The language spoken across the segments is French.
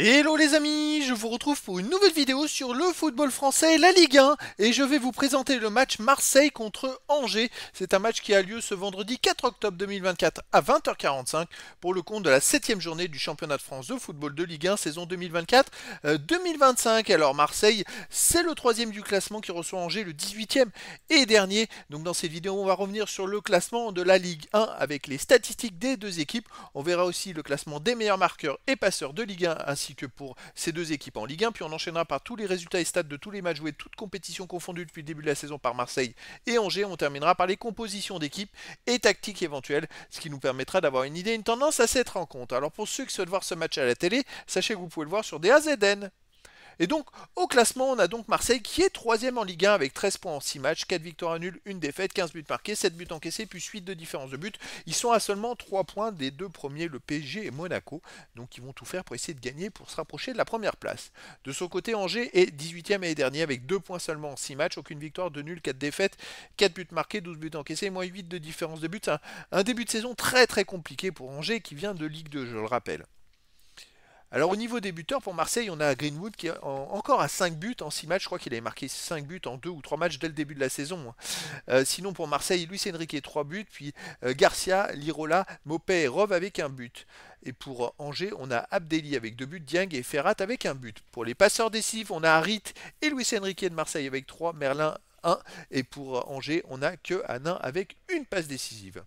Hello les amis, je vous retrouve pour une nouvelle vidéo sur le football français, la Ligue 1, et je vais vous présenter le match Marseille contre Angers. C'est un match qui a lieu ce vendredi 4 octobre 2024 à 20h45 pour le compte de la 7ème journée du championnat de France de football de Ligue 1 saison 2024-2025. Euh, Alors Marseille, c'est le troisième du classement qui reçoit Angers, le 18ème et dernier. Donc dans cette vidéo, on va revenir sur le classement de la Ligue 1 avec les statistiques des deux équipes. On verra aussi le classement des meilleurs marqueurs et passeurs de Ligue 1 ainsi que pour ces deux équipes en Ligue 1. Puis on enchaînera par tous les résultats et stats de tous les matchs joués, toutes compétitions confondues depuis le début de la saison par Marseille et Angers. On terminera par les compositions d'équipes et tactiques éventuelles, ce qui nous permettra d'avoir une idée, une tendance à cette rencontre. Alors pour ceux qui souhaitent voir ce match à la télé, sachez que vous pouvez le voir sur DAZN. Et donc, au classement, on a donc Marseille qui est troisième en Ligue 1 avec 13 points en 6 matchs, 4 victoires à nul, 1 défaite, 15 buts marqués, 7 buts encaissés, puis 8 de différence de buts. Ils sont à seulement 3 points des deux premiers, le PSG et Monaco. Donc, ils vont tout faire pour essayer de gagner pour se rapprocher de la première place. De son côté, Angers est 18ème et dernier avec 2 points seulement en 6 matchs, aucune victoire, 2 nuls, 4 défaites, 4 buts marqués, 12 buts encaissés, moins 8 de différence de but. C'est un début de saison très très compliqué pour Angers qui vient de Ligue 2, je le rappelle. Alors au niveau des buteurs, pour Marseille, on a Greenwood qui est encore à 5 buts en 6 matchs. Je crois qu'il avait marqué 5 buts en 2 ou 3 matchs dès le début de la saison. Hein. Euh, sinon pour Marseille, Luis Enrique 3 buts, puis euh, Garcia, Lirola, Mopé et Rove avec un but. Et pour euh, Angers, on a Abdelli avec 2 buts, Dieng et Ferrat avec un but. Pour les passeurs décisifs, on a Harit et Luis Enrique de Marseille avec 3, Merlin 1. Et pour Angers, on a que Anin avec une passe décisive.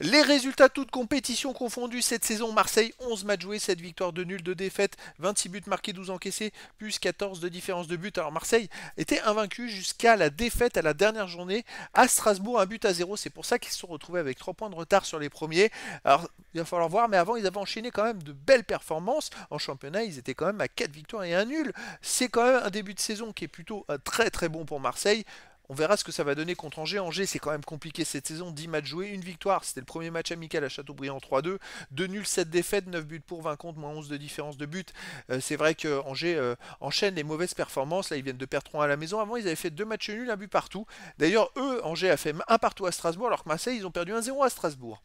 Les résultats toutes compétitions confondues cette saison, Marseille 11 matchs joués, 7 victoires de nul, 2 défaites, 26 buts marqués, 12 encaissés, plus 14 de différence de but. Alors Marseille était invaincu jusqu'à la défaite à la dernière journée à Strasbourg, un but à zéro. C'est pour ça qu'ils se sont retrouvés avec 3 points de retard sur les premiers. Alors il va falloir voir, mais avant ils avaient enchaîné quand même de belles performances. En championnat, ils étaient quand même à 4 victoires et 1 nul. C'est quand même un début de saison qui est plutôt euh, très très bon pour Marseille. On verra ce que ça va donner contre Angers. Angers, c'est quand même compliqué cette saison. 10 matchs joués, une victoire. C'était le premier match amical à Châteaubriand 3-2. 2 nuls, 7 défaites, 9 buts pour, 20 contre, moins 11 de différence de but. Euh, c'est vrai que Angers euh, enchaîne les mauvaises performances. Là, ils viennent de perdre 3 à la maison. Avant, ils avaient fait 2 matchs nuls, un but partout. D'ailleurs, eux, Angers a fait un partout à Strasbourg, alors que Marseille, ils ont perdu 1-0 à Strasbourg.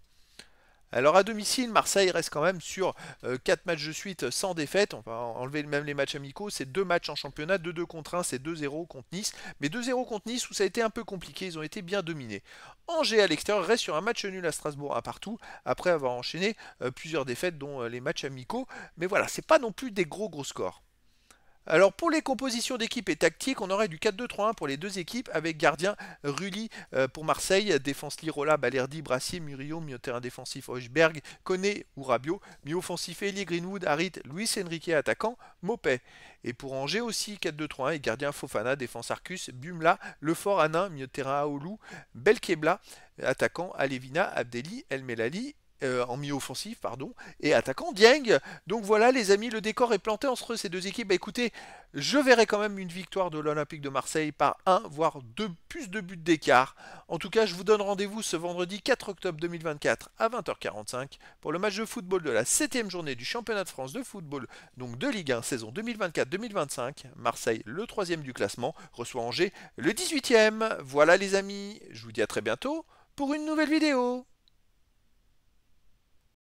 Alors à domicile, Marseille reste quand même sur 4 euh, matchs de suite sans défaite. On va enlever même les matchs amicaux. C'est 2 matchs en championnat, 2-2 contre 1, c'est 2-0 contre Nice. Mais 2-0 contre Nice où ça a été un peu compliqué, ils ont été bien dominés. Angers à l'extérieur reste sur un match nul à Strasbourg à partout, après avoir enchaîné euh, plusieurs défaites dont euh, les matchs amicaux. Mais voilà, c'est pas non plus des gros gros scores. Alors pour les compositions d'équipe et tactiques, on aurait du 4-2-3-1 pour les deux équipes avec gardien Rulli euh, pour Marseille, défense Lirola, Balerdi, Brassier, Murillo, milieu terrain défensif Hochberg, Koné ou Rabiot, milieu offensif Eli Greenwood, Harit, Luis Enrique attaquant, Mopet. Et pour Angers aussi 4-2-3-1 et gardien Fofana, défense Arcus, Bumla, Lefort Anin, milieu terrain Aoulou, Belkebla, attaquant Alevina, Abdelli, El Melali euh, en mi-offensif, pardon, et attaquant Dieng. Donc voilà les amis, le décor est planté entre ces deux équipes. Bah, écoutez, je verrai quand même une victoire de l'Olympique de Marseille par un, voire deux, plus de buts d'écart. En tout cas, je vous donne rendez-vous ce vendredi 4 octobre 2024 à 20h45 pour le match de football de la 7 journée du championnat de France de football, donc de Ligue 1, saison 2024-2025. Marseille, le 3 du classement, reçoit Angers, le 18 e Voilà les amis, je vous dis à très bientôt pour une nouvelle vidéo.